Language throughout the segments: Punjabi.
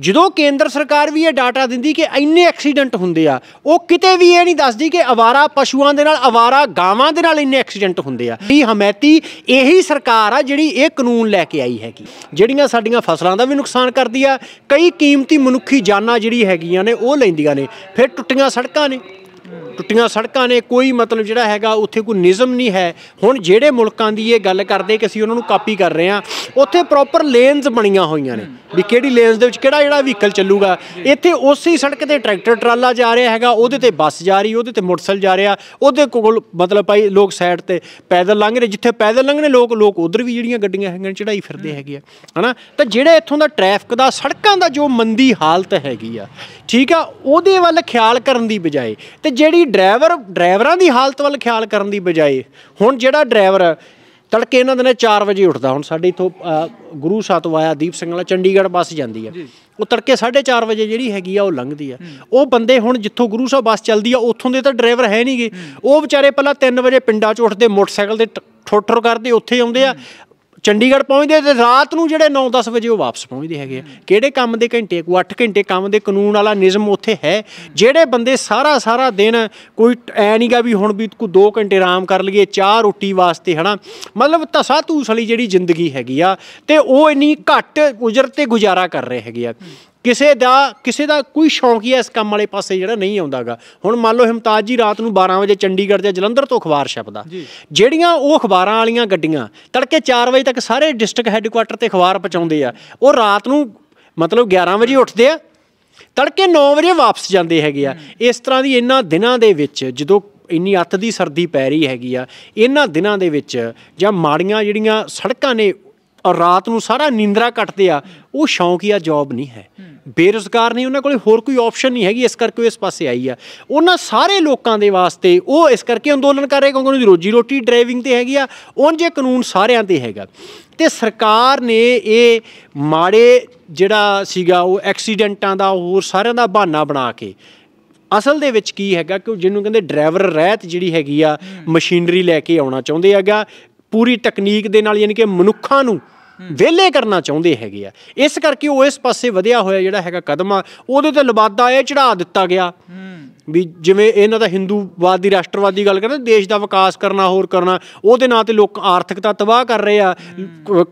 ਜਦੋਂ ਕੇਂਦਰ ਸਰਕਾਰ ਵੀ ਇਹ ਡਾਟਾ ਦਿੰਦੀ ਕਿ ਇੰਨੇ ਐਕਸੀਡੈਂਟ ਹੁੰਦੇ ਆ ਉਹ ਕਿਤੇ ਵੀ ਇਹ ਨਹੀਂ ਦੱਸਦੀ ਕਿ ਆਵਾਰਾ ਪਸ਼ੂਆਂ ਦੇ ਨਾਲ ਆਵਾਰਾ ਗਾਵਾਂ ਦੇ ਨਾਲ ਇੰਨੇ ਐਕਸੀਡੈਂਟ ਹੁੰਦੇ ਆ ਇਹ ਹਮੈਤੀ ਇਹੀ ਸਰਕਾਰ ਆ ਜਿਹੜੀ ਇਹ ਕਾਨੂੰਨ ਲੈ ਕੇ ਆਈ ਹੈਗੀ ਜਿਹੜੀਆਂ ਸਾਡੀਆਂ ਫਸਲਾਂ ਦਾ ਵੀ ਨੁਕਸਾਨ ਕਰਦੀ ਆ ਕਈ ਕੀਮਤੀ ਮਨੁੱਖੀ ਜਾਨਾਂ ਜਿਹੜੀ ਹੈਗੀਆਂ ਨੇ ਉਹ ਲੈਂਦੀਆਂ ਨੇ ਫਿਰ ਟੁੱਟੀਆਂ ਸੜਕਾਂ ਨੇ ਟੁੱਟੀਆਂ ਸੜਕਾਂ ਨੇ ਕੋਈ ਮਤਲਬ ਜਿਹੜਾ ਹੈਗਾ ਉੱਥੇ ਕੋਈ ਨਿਜ਼ਮ ਨਹੀਂ ਹੈ ਹੁਣ ਜਿਹੜੇ ਮੁਲਕਾਂ ਦੀ ਇਹ ਗੱਲ ਕਰਦੇ ਕਿ ਅਸੀਂ ਉਹਨਾਂ ਨੂੰ ਕਾਪੀ ਕਰ ਰਹੇ ਹਾਂ ਉੱਥੇ ਪ੍ਰੋਪਰ ਲੇਨਸ ਬਣੀਆਂ ਹੋਈਆਂ ਨੇ ਵੀ ਕਿਹੜੀ ਲੇਨਸ ਦੇ ਵਿੱਚ ਕਿਹੜਾ ਜਿਹੜਾ ਵਹੀਕਲ ਚੱਲੂਗਾ ਇੱਥੇ ਉਸੇ ਸੜਕ ਤੇ ਟਰੈਕਟਰ ਟਰਾਲਾ ਜਾ ਰਿਹਾ ਹੈਗਾ ਉਹਦੇ ਤੇ ਬੱਸ ਜਾ ਰਹੀ ਉਹਦੇ ਤੇ ਮੋਟਰਸਾਈਕਲ ਜਾ ਰਿਹਾ ਉਹਦੇ ਕੋਲ ਮਤਲਬ ਭਾਈ ਲੋਕ ਸਾਈਡ ਤੇ ਪੈਦਲ ਲੰਘ ਰਹੇ ਜਿੱਥੇ ਪੈਦਲ ਲੰਘਣੇ ਲੋਕ ਲੋਕ ਉਧਰ ਵੀ ਜਿਹੜੀਆਂ ਗੱਡੀਆਂ ਹੈਗੀਆਂ ਚੜਾਈ ਫਿਰਦੇ ਹੈਗੇ ਆ ਹਨਾ ਤਾਂ ਜਿਹੜਾ ਇੱਥੋਂ ਦਾ ਟ੍ਰੈਫਿਕ ਦਾ ਸੜਕਾਂ ਦਾ ਜੋ ਮੰਦੀ ਹਾਲਤ ਹੈਗੀ ਆ ਠੀਕ ਆ ਉਹਦੇ ਵੱਲ ਖਿਆਲ ਕਰਨ ਦੀ ਬਜਾਏ ਤੇ ਜਿਹੜੀ ਵੀ ਡਰਾਈਵਰ ਡਰਾਈਵਰਾਂ ਦੀ ਹਾਲਤ ਵੱਲ ਖਿਆਲ ਕਰਨ ਦੀ ਬਜਾਏ ਹੁਣ ਜਿਹੜਾ ਡਰਾਈਵਰ ਤੜਕੇ ਇਹਨਾਂ ਦਿਨੇ 4 ਵਜੇ ਉੱਠਦਾ ਹੁਣ ਸਾਡੇ ਇਥੋਂ ਗੁਰੂ ਸਾਤੋਂ ਆਇਆ ਦੀਪ ਸਿੰਘ ਵਾਲਾ ਚੰਡੀਗੜ੍ਹ ਬੱਸ ਜਾਂਦੀ ਆ ਉਹ ਤੜਕੇ 4:30 ਵਜੇ ਜਿਹੜੀ ਹੈਗੀ ਆ ਉਹ ਲੰਘਦੀ ਆ ਉਹ ਬੰਦੇ ਹੁਣ ਜਿੱਥੋਂ ਗੁਰੂ ਸਾਹਿਬ ਬੱਸ ਚੱਲਦੀ ਆ ਉੱਥੋਂ ਦੇ ਤਾਂ ਡਰਾਈਵਰ ਹੈ ਨਹੀਂਗੇ ਉਹ ਵਿਚਾਰੇ ਪਹਿਲਾਂ 3 ਵਜੇ ਪਿੰਡਾਂ 'ਚ ਉੱਠਦੇ ਮੋਟਰਸਾਈਕਲ ਤੇ ਠੋਠਰ ਕਰਦੇ ਉੱਥੇ ਆਉਂਦੇ ਆ ਚੰਡੀਗੜ੍ਹ ਪਹੁੰਚਦੇ ਤੇ ਰਾਤ ਨੂੰ ਜਿਹੜੇ 9-10 ਵਜੇ ਉਹ ਵਾਪਸ ਪਹੁੰਚਦੇ ਹੈਗੇ ਆ ਕਿਹੜੇ ਕੰਮ ਦੇ ਘੰਟੇ ਕੋ 8 ਘੰਟੇ ਕੰਮ ਦੇ ਕਾਨੂੰਨ ਵਾਲਾ ਨਿਯਮ ਉੱਥੇ ਹੈ ਜਿਹੜੇ ਬੰਦੇ ਸਾਰਾ ਸਾਰਾ ਦਿਨ ਕੋਈ ਐ ਨਹੀਂਗਾ ਵੀ ਹੁਣ ਵੀ ਕੋ 2 ਘੰਟੇ ਆਰਾਮ ਕਰ ਲਈਏ ਚਾਹ ਰੋਟੀ ਵਾਸਤੇ ਹਨਾ ਮਤਲਬ ਤਸਾਤੂਸਲੀ ਜਿਹੜੀ ਜ਼ਿੰਦਗੀ ਹੈਗੀ ਆ ਤੇ ਉਹ ਇੰਨੀ ਘੱਟ ਉਜਰ ਤੇ ਗੁਜ਼ਾਰਾ ਕਰ ਰਹੇ ਹੈਗੇ ਆ ਕਿਸੇ ਦਾ ਕਿਸੇ ਦਾ ਕੋਈ ਸ਼ੌਂਕ ਹੀ ਇਸ ਕੰਮ ਵਾਲੇ ਪਾਸੇ ਜਿਹੜਾ ਨਹੀਂ ਆਉਂਦਾਗਾ ਹੁਣ ਮੰਨ ਲਓ ਹਮਤਾਜ ਜੀ ਰਾਤ ਨੂੰ 12 ਵਜੇ ਚੰਡੀਗੜ੍ਹ ਜਾਂ ਜਲੰਧਰ ਤੋਂ ਅਖਬਾਰ ਛਪਦਾ ਜਿਹੜੀਆਂ ਉਹ ਅਖਬਾਰਾਂ ਵਾਲੀਆਂ ਗੱਡੀਆਂ ਤੜਕੇ 4 ਵਜੇ ਤੱਕ ਸਾਰੇ ਡਿਸਟ੍ਰਿਕਟ ਹੈੱਡਕੁਆਟਰ ਤੇ ਅਖਬਾਰ ਪਹੁੰਚਾਉਂਦੇ ਆ ਉਹ ਰਾਤ ਨੂੰ ਮਤਲਬ 11 ਵਜੇ ਉੱਠਦੇ ਆ ਤੜਕੇ 9 ਵਜੇ ਵਾਪਸ ਜਾਂਦੇ ਹੈਗੇ ਆ ਇਸ ਤਰ੍ਹਾਂ ਦੀ ਇਹਨਾਂ ਦਿਨਾਂ ਦੇ ਵਿੱਚ ਜਦੋਂ ਇੰਨੀ ਅੱਤ ਦੀ ਸਰਦੀ ਪੈ ਰਹੀ ਹੈਗੀ ਆ ਇਹਨਾਂ ਦਿਨਾਂ ਦੇ ਵਿੱਚ ਜਾਂ ਮਾੜੀਆਂ ਜਿਹੜੀਆਂ ਸੜਕਾਂ ਨੇ ਔਰ ਰਾਤ ਨੂੰ ਸਾਰਾ ਨੀਂਦਰਾ ਕੱਟਦੇ ਆ ਉਹ ਸ਼ੌਂਕ ਹੀ ਆ ਜੌਬ ਨਹੀਂ ਹੈ ਬੇਰੋਜ਼ਗਾਰ ਨਹੀਂ ਉਹਨਾਂ ਕੋਲੇ ਹੋਰ ਕੋਈ ਆਪਸ਼ਨ ਨਹੀਂ ਹੈਗੀ ਇਸ ਕਰਕੇ ਉਹ ਇਸ ਪਾਸੇ ਆਈ ਆ ਉਹਨਾਂ ਸਾਰੇ ਲੋਕਾਂ ਦੇ ਵਾਸਤੇ ਉਹ ਇਸ ਕਰਕੇ ਅੰਦੋਲਨ ਕਰ ਰਹੇ ਕਿਉਂਕਿ ਉਹਨਾਂ ਦੀ ਰੋਜੀ ਰੋਟੀ ਡਰਾਈਵਿੰਗ ਤੇ ਹੈਗੀ ਆ ਉਹਨਾਂ ਜੇ ਕਾਨੂੰਨ ਸਾਰਿਆਂ ਤੇ ਹੈਗਾ ਤੇ ਸਰਕਾਰ ਨੇ ਇਹ ਮਾੜੇ ਜਿਹੜਾ ਸੀਗਾ ਉਹ ਐਕਸੀਡੈਂਟਾਂ ਦਾ ਹੋਰ ਸਾਰਿਆਂ ਦਾ ਬਹਾਨਾ ਬਣਾ ਕੇ ਅਸਲ ਦੇ ਵਿੱਚ ਕੀ ਹੈਗਾ ਕਿ ਜਿਹਨੂੰ ਕਹਿੰਦੇ ਡਰਾਈਵਰ ਰਹਿਤ ਜਿਹੜੀ ਹੈਗੀ ਆ ਮਸ਼ੀਨਰੀ ਲੈ ਕੇ ਆਉਣਾ ਚਾਹੁੰਦੇ ਹੈਗਾ ਪੂਰੀ ਟੈਕਨੀਕ ਦੇ ਨਾਲ ਯਾਨੀ ਕਿ ਮਨੁੱਖਾਂ ਨੂੰ ਵਿਹਲੇ ਕਰਨਾ ਚਾਹੁੰਦੇ ਹੈਗੇ ਆ ਇਸ ਕਰਕੇ ਉਹ ਇਸ ਪਾਸੇ ਵਧਿਆ ਹੋਇਆ ਜਿਹੜਾ ਹੈਗਾ ਕਦਮ ਆ ਉਹਦੇ ਤੇ ਲਬਾਦਾ ਇਹ ਚੜਾ ਦਿੱਤਾ ਗਿਆ ਵੀ ਜਿਵੇਂ ਇਹਨਾਂ ਦਾ ਹਿੰਦੂਵਾਦ ਦੀ ਰਾਸ਼ਟਰਵਾਦੀ ਗੱਲ ਕਰਦੇ ਦੇਸ਼ ਦਾ ਵਿਕਾਸ ਕਰਨਾ ਹੋਰ ਕਰਨਾ ਉਹਦੇ ਨਾਂ ਤੇ ਲੋਕ ਆਰਥਿਕਤਾ ਤਬਾਹ ਕਰ ਰਹੇ ਆ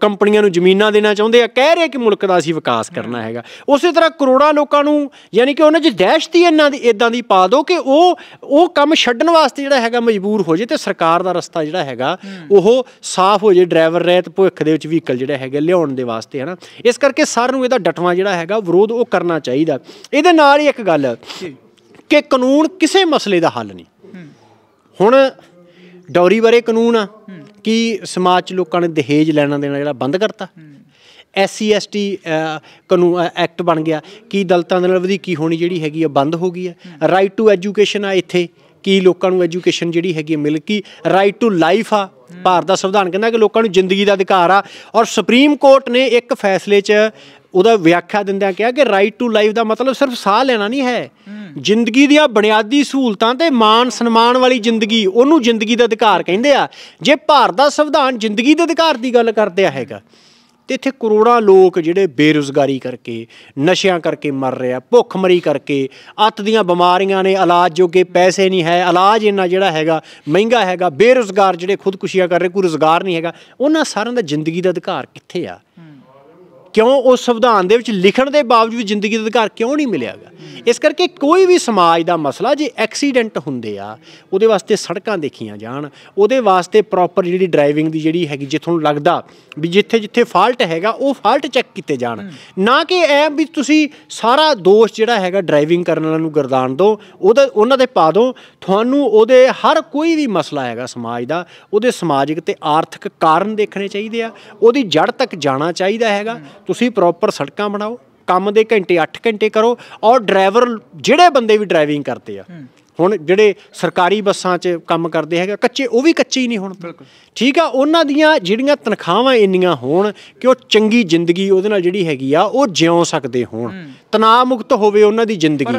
ਕੰਪਨੀਆਂ ਨੂੰ ਜ਼ਮੀਨਾਂ ਦੇਣਾ ਚਾਹੁੰਦੇ ਆ ਕਹਿ ਰਹੇ ਕਿ ਮੁਲਕ ਦਾ ਅਸੀਂ ਵਿਕਾਸ ਕਰਨਾ ਹੈਗਾ ਉਸੇ ਤਰ੍ਹਾਂ ਕਰੋੜਾਂ ਲੋਕਾਂ ਨੂੰ ਯਾਨੀ ਕਿ ਉਹਨਾਂ 'ਚ ਦਹਿਸ਼ਤ ਹੀ ਇਹਨਾਂ ਦੀ ਇਦਾਂ ਦੀ ਪਾ ਦਿਓ ਕਿ ਉਹ ਉਹ ਕੰਮ ਛੱਡਣ ਵਾਸਤੇ ਜਿਹੜਾ ਹੈਗਾ ਮਜਬੂਰ ਹੋ ਜੇ ਤੇ ਸਰਕਾਰ ਦਾ ਰਸਤਾ ਜਿਹੜਾ ਹੈਗਾ ਉਹ ਸਾਫ਼ ਹੋ ਜੇ ਡਰਾਈਵਰ ਰਹਿਤ ਭੁੱਖ ਦੇ ਵਿੱਚ ਵਹੀਕਲ ਜਿਹੜਾ ਹੈਗਾ ਲਿਆਉਣ ਦੇ ਵਾਸਤੇ ਹਨਾ ਇਸ ਕਰਕੇ ਸਾਰ ਨੂੰ ਇਹਦਾ ਡਟਵਾ ਜਿਹੜਾ ਹੈਗਾ ਵਿਰੋਧ ਉਹ ਕਰਨਾ ਚਾਹੀਦਾ ਇਹਦੇ ਨਾਲ ਹੀ ਇੱਕ ਗੱਲ ਕਿ ਕਾਨੂੰਨ ਕਿਸੇ ਮਸਲੇ ਦਾ ਹੱਲ ਨਹੀਂ ਹੁਣ ਡੌਰੀ ਬਾਰੇ ਕਾਨੂੰਨ ਆ ਕਿ ਸਮਾਜ ਚ ਲੋਕਾਂ ਨੇ ਦਹੇਜ ਲੈਣਾ ਦੇਣਾ ਜਿਹੜਾ ਬੰਦ ਕਰਤਾ ਐਸਸੀ ਐਸਟੀ ਕਾਨੂੰਨ ਐਕਟ ਬਣ ਗਿਆ ਕਿ ਦਲਤਾਂ ਦੇ ਨਾਲ ਵਧੀਕੀ ਹੋਣੀ ਜਿਹੜੀ ਹੈਗੀ ਆ ਬੰਦ ਹੋ ਗਈ ਆ ਰਾਈਟ ਟੂ ਐਜੂਕੇਸ਼ਨ ਆ ਇੱਥੇ ਕੀ ਲੋਕਾਂ ਨੂੰ ਐਜੂਕੇਸ਼ਨ ਜਿਹੜੀ ਹੈਗੀ ਮਿਲ ਗਈ ਰਾਈਟ ਟੂ ਲਾਈਫ ਆ ਭਾਰਤ ਦਾ ਸੰਵਿਧਾਨ ਕਹਿੰਦਾ ਕਿ ਲੋਕਾਂ ਨੂੰ ਜ਼ਿੰਦਗੀ ਦਾ ਅਧਿਕਾਰ ਆ ਔਰ ਸੁਪਰੀਮ ਕੋਰਟ ਨੇ ਇੱਕ ਫੈਸਲੇ 'ਚ ਉਹਦਾ ਵਿਆਖਿਆ ਦਿੰਦਿਆਂ ਕਿਹਾ ਕਿ ਰਾਈਟ ਟੂ ਲਾਈਫ ਦਾ ਮਤਲਬ ਸਿਰਫ ਸਾਹ ਲੈਣਾ ਨਹੀਂ ਹੈ ਜ਼ਿੰਦਗੀ ਦੀਆਂ ਬੁਨਿਆਦੀ ਸਹੂਲਤਾਂ ਤੇ ਮਾਨ ਸਨਮਾਨ ਵਾਲੀ ਜ਼ਿੰਦਗੀ ਉਹਨੂੰ ਜ਼ਿੰਦਗੀ ਦਾ ਅਧਿਕਾਰ ਕਹਿੰਦੇ ਆ ਜੇ ਭਾਰਤ ਦਾ ਸੰਵਿਧਾਨ ਜ਼ਿੰਦਗੀ ਦੇ ਅਧਿਕਾਰ ਦੀ ਗੱਲ ਕਰਦਿਆ ਹੈਗਾ ਤੇ ਇੱਥੇ ਕਰੋੜਾਂ ਲੋਕ ਜਿਹੜੇ ਬੇਰੋਜ਼ਗਾਰੀ ਕਰਕੇ ਨਸ਼ਿਆਂ ਕਰਕੇ ਮਰ ਰਹੇ ਆ ਭੁੱਖਮਰੀ ਕਰਕੇ ਅੱਤ ਦੀਆਂ ਬਿਮਾਰੀਆਂ ਨੇ ਇਲਾਜ ਜੋਗੇ ਪੈਸੇ ਨਹੀਂ ਹੈ ਇਲਾਜ ਇੰਨਾ ਜਿਹੜਾ ਹੈਗਾ ਮਹਿੰਗਾ ਹੈਗਾ ਬੇਰੋਜ਼ਗਾਰ ਜਿਹੜੇ ਖੁਦਕੁਸ਼ੀਆਂ ਕਰ ਰਹੇ ਕੋਈ ਰੋਜ਼ਗਾਰ ਨਹੀਂ ਹੈਗਾ ਉਹਨਾਂ ਸਾਰਿਆਂ ਦਾ ਜ਼ਿੰਦਗੀ ਦਾ ਅਧਿਕਾਰ ਕਿੱਥੇ ਆ ਕਿਉਂ ਉਹ ਸੰਵਿਧਾਨ ਦੇ ਵਿੱਚ ਲਿਖਣ ਦੇ ਬਾਵਜੂਦ ਜ਼ਿੰਦਗੀ ਦਾ ਅਧਿਕਾਰ ਕਿਉਂ ਨਹੀਂ ਮਿਲਿਆਗਾ ਇਸ ਕਰਕੇ ਕੋਈ ਵੀ ਸਮਾਜ ਦਾ ਮਸਲਾ ਜੇ ਐਕਸੀਡੈਂਟ ਹੁੰਦੇ ਆ ਉਹਦੇ ਵਾਸਤੇ ਸੜਕਾਂ ਦੇਖੀਆਂ ਜਾਣ ਉਹਦੇ ਵਾਸਤੇ ਪ੍ਰੋਪਰ ਜਿਹੜੀ ਡਰਾਈਵਿੰਗ ਦੀ ਜਿਹੜੀ ਹੈਗੀ ਜਿੱਥੋਂ ਲੱਗਦਾ ਵੀ ਜਿੱਥੇ ਜਿੱਥੇ ਫਾਲਟ ਹੈਗਾ ਉਹ ਫਾਲਟ ਚੈੱਕ ਕੀਤੇ ਜਾਣ ਨਾ ਕਿ ਐ ਵੀ ਤੁਸੀਂ ਸਾਰਾ ਦੋਸ਼ ਜਿਹੜਾ ਹੈਗਾ ਡਰਾਈਵਿੰਗ ਕਰਨ ਵਾਲਿਆਂ ਨੂੰ ਗਰਦਾਨ ਦਿਓ ਉਹਦਾ ਉਹਨਾਂ ਦੇ ਪਾ ਦਿਓ ਤੁਹਾਨੂੰ ਉਹਦੇ ਹਰ ਕੋਈ ਵੀ ਮਸਲਾ ਹੈਗਾ ਸਮਾਜ ਦਾ ਉਹਦੇ ਸਮਾਜਿਕ ਤੇ ਆਰਥਿਕ ਕਾਰਨ ਦੇਖਣੇ ਚਾਹੀਦੇ ਆ ਉਹਦੀ ਜੜ ਤੱਕ ਜਾਣਾ ਚਾਹੀਦਾ ਹੈਗਾ ਤੁਸੀਂ ਪ੍ਰੋਪਰ ਸੜਕਾਂ ਬਣਾਓ ਕੰਮ ਦੇ ਘੰਟੇ 8 ਘੰਟੇ ਕਰੋ ਔਰ ਡਰਾਈਵਰ ਜਿਹੜੇ ਬੰਦੇ ਵੀ ਡਰਾਈਵਿੰਗ ਕਰਦੇ ਆ ਹੁਣ ਜਿਹੜੇ ਸਰਕਾਰੀ ਬੱਸਾਂ 'ਚ ਕੰਮ ਕਰਦੇ ਹੈਗੇ ਕੱਚੇ ਉਹ ਵੀ ਕੱਚੇ ਹੀ ਨਹੀਂ ਹੁਣ ਠੀਕ ਆ ਉਹਨਾਂ ਦੀਆਂ ਜਿਹੜੀਆਂ ਤਨਖਾਹਾਂ ਇੰਨੀਆਂ ਹੋਣ ਕਿ ਉਹ ਚੰਗੀ ਜ਼ਿੰਦਗੀ ਉਹਦੇ ਨਾਲ ਜਿਹੜੀ ਹੈਗੀ ਆ ਉਹ ਜਿਉ ਸਕਦੇ ਹੋਣ ਤਣਾਅ ਮੁਕਤ ਹੋਵੇ ਉਹਨਾਂ ਦੀ ਜ਼ਿੰਦਗੀ